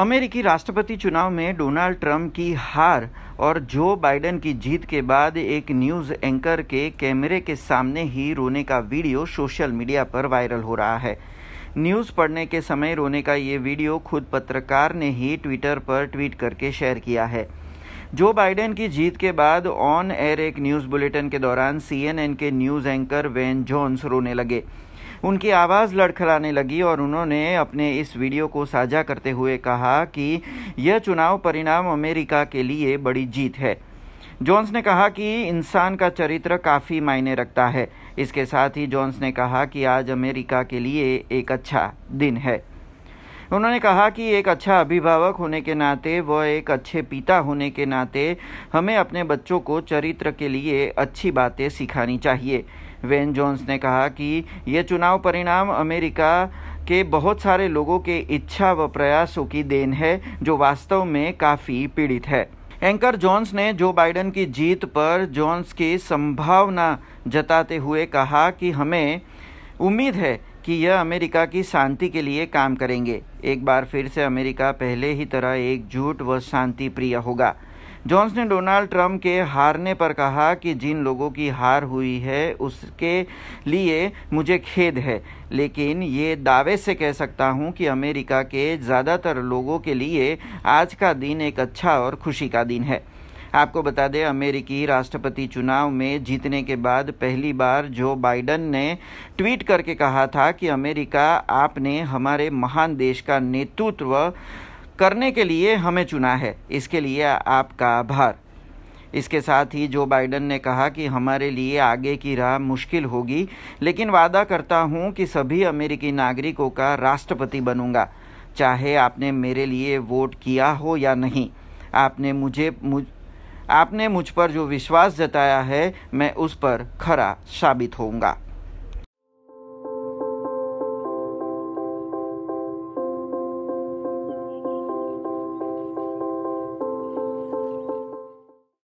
अमेरिकी राष्ट्रपति चुनाव में डोनाल्ड ट्रंप की हार और जो बाइडेन की जीत के बाद एक न्यूज़ एंकर के कैमरे के सामने ही रोने का वीडियो सोशल मीडिया पर वायरल हो रहा है न्यूज़ पढ़ने के समय रोने का ये वीडियो खुद पत्रकार ने ही ट्विटर पर ट्वीट करके शेयर किया है जो बाइडेन की जीत के बाद ऑन एयर एक न्यूज़ बुलेटिन के दौरान सीएनएन के न्यूज़ एंकर वेन जोन्स रोने लगे उनकी आवाज़ लड़खड़ाने लगी और उन्होंने अपने इस वीडियो को साझा करते हुए कहा कि यह चुनाव परिणाम अमेरिका के लिए बड़ी जीत है जोन्स ने कहा कि इंसान का चरित्र काफ़ी मायने रखता है इसके साथ ही जोन्स ने कहा कि आज अमेरिका के लिए एक अच्छा दिन है उन्होंने कहा कि एक अच्छा अभिभावक होने के नाते व एक अच्छे पिता होने के नाते हमें अपने बच्चों को चरित्र के लिए अच्छी बातें सिखानी चाहिए वेन जोन्स ने कहा कि यह चुनाव परिणाम अमेरिका के बहुत सारे लोगों के इच्छा व प्रयासों की देन है जो वास्तव में काफ़ी पीड़ित है एंकर जॉन्स ने जो बाइडन की जीत पर जॉन्स की संभावना जताते हुए कहा कि हमें उम्मीद है कि यह अमेरिका की शांति के लिए काम करेंगे एक बार फिर से अमेरिका पहले ही तरह एकजुट व शांति प्रिय होगा जॉन्स ने डोनाल्ड ट्रंप के हारने पर कहा कि जिन लोगों की हार हुई है उसके लिए मुझे खेद है लेकिन ये दावे से कह सकता हूँ कि अमेरिका के ज़्यादातर लोगों के लिए आज का दिन एक अच्छा और खुशी का दिन है आपको बता दें अमेरिकी राष्ट्रपति चुनाव में जीतने के बाद पहली बार जो बाइडन ने ट्वीट करके कहा था कि अमेरिका आपने हमारे महान देश का नेतृत्व करने के लिए हमें चुना है इसके लिए आपका आभार इसके साथ ही जो बाइडन ने कहा कि हमारे लिए आगे की राह मुश्किल होगी लेकिन वादा करता हूं कि सभी अमेरिकी नागरिकों का राष्ट्रपति बनूंगा चाहे आपने मेरे लिए वोट किया हो या नहीं आपने मुझे मुझ आपने मुझ पर जो विश्वास जताया है मैं उस पर खरा साबित होऊंगा